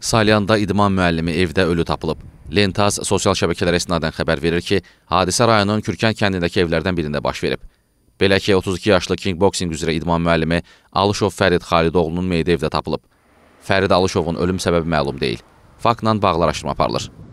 Salyanda idman müəllimi evdə ölü tapılıb. Lentaz sosial şəbəkələrə istinadən xəbər verir ki, hadisə rayonun Kürkən kəndindəki evlərdən birində baş verib. Belə ki, 32 yaşlı kickboxing üzrə idman müəllimi Alışov Fərid Xalidoğlunun meyidi evdə tapılıb. Fərid Alışovun ölüm səbəbi məlum deyil. Faktla bağlı araşdırma aparılır.